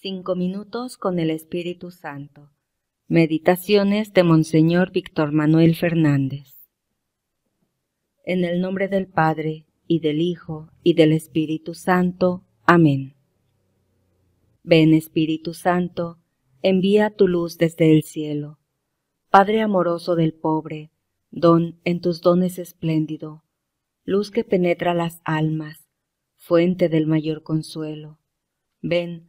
Cinco minutos con el Espíritu Santo. Meditaciones de Monseñor Víctor Manuel Fernández. En el nombre del Padre, y del Hijo, y del Espíritu Santo. Amén. Ven Espíritu Santo, envía tu luz desde el cielo. Padre amoroso del pobre, don en tus dones espléndido, luz que penetra las almas, fuente del mayor consuelo. Ven,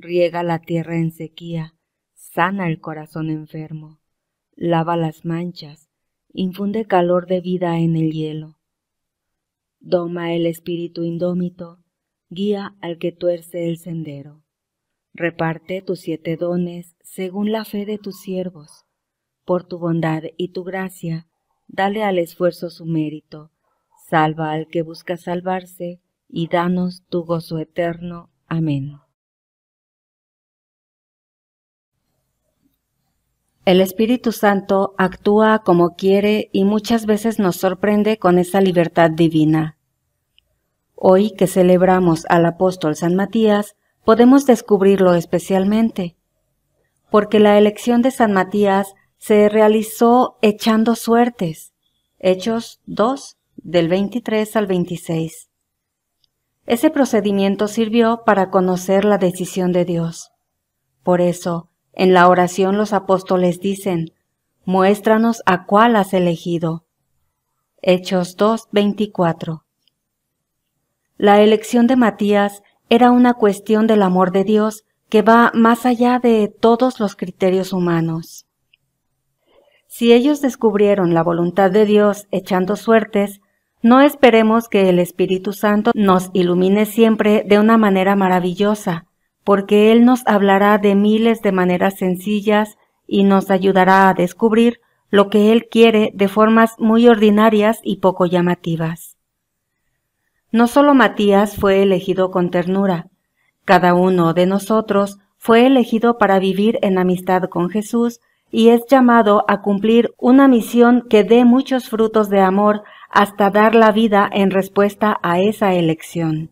riega la tierra en sequía, sana el corazón enfermo, lava las manchas, infunde calor de vida en el hielo. Doma el espíritu indómito, guía al que tuerce el sendero. Reparte tus siete dones según la fe de tus siervos. Por tu bondad y tu gracia, dale al esfuerzo su mérito. Salva al que busca salvarse y danos tu gozo eterno. Amén. El Espíritu Santo actúa como quiere y muchas veces nos sorprende con esa libertad divina. Hoy que celebramos al apóstol San Matías, podemos descubrirlo especialmente, porque la elección de San Matías se realizó echando suertes, Hechos 2, del 23 al 26. Ese procedimiento sirvió para conocer la decisión de Dios. Por eso, en la oración los apóstoles dicen, Muéstranos a cuál has elegido. Hechos 2.24 La elección de Matías era una cuestión del amor de Dios que va más allá de todos los criterios humanos. Si ellos descubrieron la voluntad de Dios echando suertes, no esperemos que el Espíritu Santo nos ilumine siempre de una manera maravillosa, porque Él nos hablará de miles de maneras sencillas y nos ayudará a descubrir lo que Él quiere de formas muy ordinarias y poco llamativas. No solo Matías fue elegido con ternura, cada uno de nosotros fue elegido para vivir en amistad con Jesús y es llamado a cumplir una misión que dé muchos frutos de amor hasta dar la vida en respuesta a esa elección.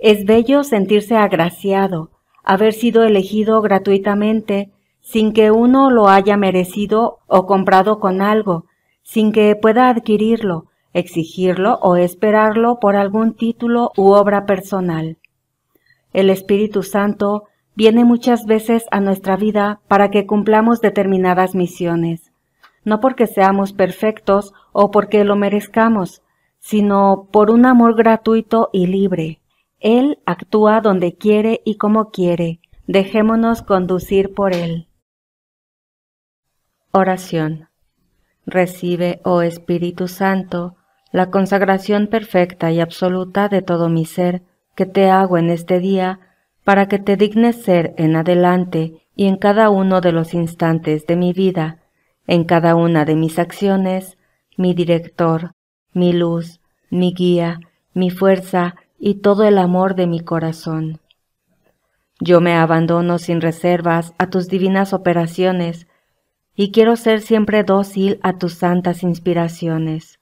Es bello sentirse agraciado, haber sido elegido gratuitamente, sin que uno lo haya merecido o comprado con algo, sin que pueda adquirirlo, exigirlo o esperarlo por algún título u obra personal. El Espíritu Santo viene muchas veces a nuestra vida para que cumplamos determinadas misiones, no porque seamos perfectos o porque lo merezcamos, sino por un amor gratuito y libre. Él actúa donde quiere y como quiere. Dejémonos conducir por Él. Oración. Recibe, oh Espíritu Santo, la consagración perfecta y absoluta de todo mi ser que te hago en este día, para que te dignes ser en adelante y en cada uno de los instantes de mi vida, en cada una de mis acciones, mi director, mi luz, mi guía, mi fuerza y todo el amor de mi corazón. Yo me abandono sin reservas a tus divinas operaciones y quiero ser siempre dócil a tus santas inspiraciones.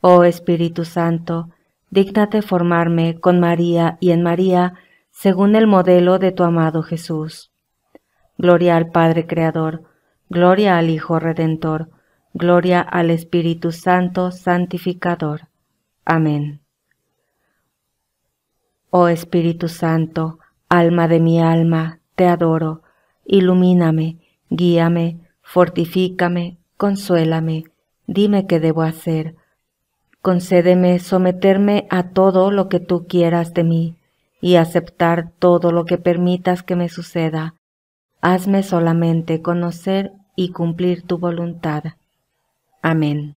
Oh Espíritu Santo, dígnate formarme con María y en María según el modelo de tu amado Jesús. Gloria al Padre Creador, gloria al Hijo Redentor, gloria al Espíritu Santo Santificador. Amén. Oh Espíritu Santo, alma de mi alma, te adoro, ilumíname, guíame, fortifícame, consuélame, dime qué debo hacer. Concédeme someterme a todo lo que tú quieras de mí y aceptar todo lo que permitas que me suceda. Hazme solamente conocer y cumplir tu voluntad. Amén.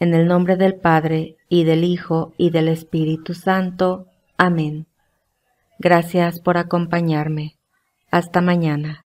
En el nombre del Padre, y del Hijo, y del Espíritu Santo. Amén. Gracias por acompañarme. Hasta mañana.